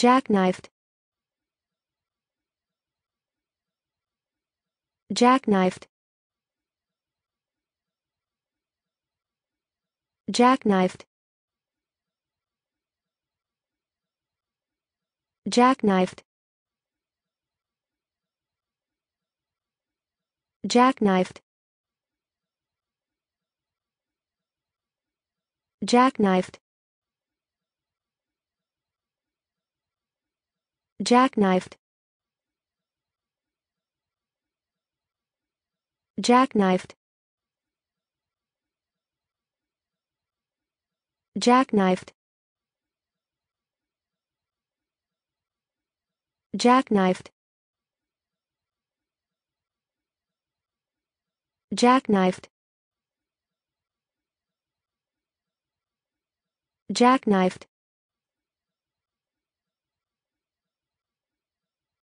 jackknifed jackknifed jackknifed jackknifed jackknifed jackknifed jackknifed jackknifed jackknifed jackknifed jackknifed jackknifed